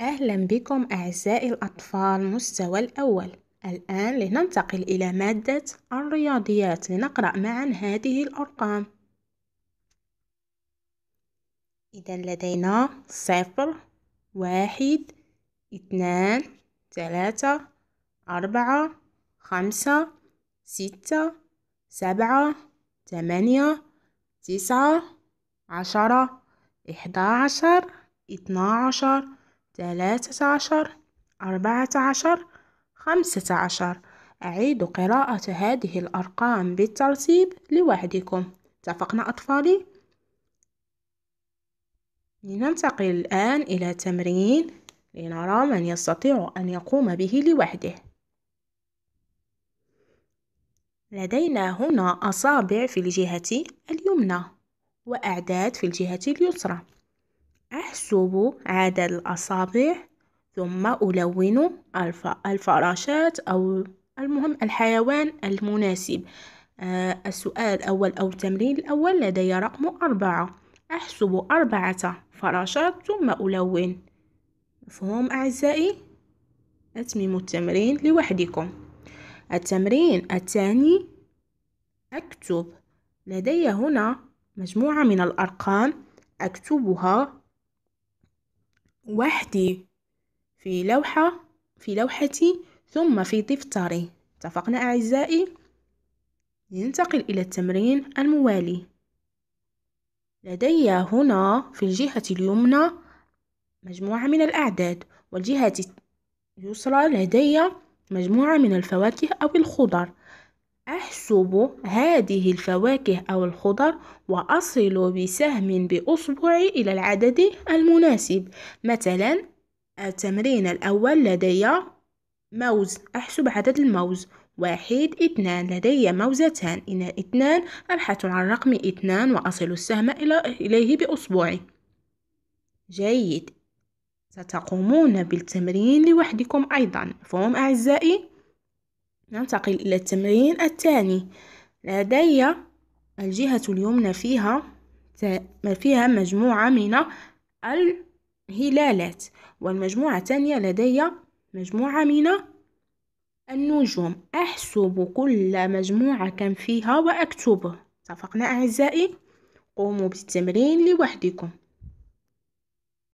أهلا بكم أعزائي الأطفال مستوى الأول الآن لننتقل إلى مادة الرياضيات لنقرأ معا هذه الأرقام إذا لدينا صفر واحد اثنان ثلاثة أربعة خمسة ستة سبعة ثمانية تسعة عشرة إحدى عشر اثنا عشر ثلاثة عشر أربعة عشر خمسة عشر أعيد قراءة هذه الأرقام بالترتيب لوحدكم اتفقنا أطفالي؟ لننتقل الآن إلى تمرين لنرى من يستطيع أن يقوم به لوحده لدينا هنا أصابع في الجهة اليمنى وأعداد في الجهة اليسرى أحسب عدد الأصابع ثم ألون الفراشات أو المهم الحيوان المناسب آه، السؤال الأول أو التمرين الأول لدي رقم أربعة أحسب أربعة فراشات ثم ألون مفهوم أعزائي؟ أتمم التمرين لوحدكم التمرين الثاني أكتب لدي هنا مجموعة من الأرقام أكتبها وحدي في لوحة في لوحتي ثم في دفتري اتفقنا أعزائي ننتقل إلى التمرين الموالي لدي هنا في الجهة اليمنى مجموعة من الأعداد والجهة اليسرى لدي مجموعة من الفواكه أو الخضر أحسب هذه الفواكه أو الخضر وأصل بسهم بأصبعي إلى العدد المناسب مثلا التمرين الأول لدي موز أحسب عدد الموز واحد اثنان لدي موزتان إن اثنان أبحث عن رقم اثنان وأصل السهم إليه بأصبعي جيد ستقومون بالتمرين لوحدكم أيضا فهم أعزائي؟ ننتقل إلى التمرين الثاني لدي الجهة اليمنى فيها فيها مجموعة من الهلالات والمجموعة الثانية لدي مجموعة من النجوم أحسب كل مجموعة كم فيها وأكتبه اتفقنا أعزائي قوموا بالتمرين لوحدكم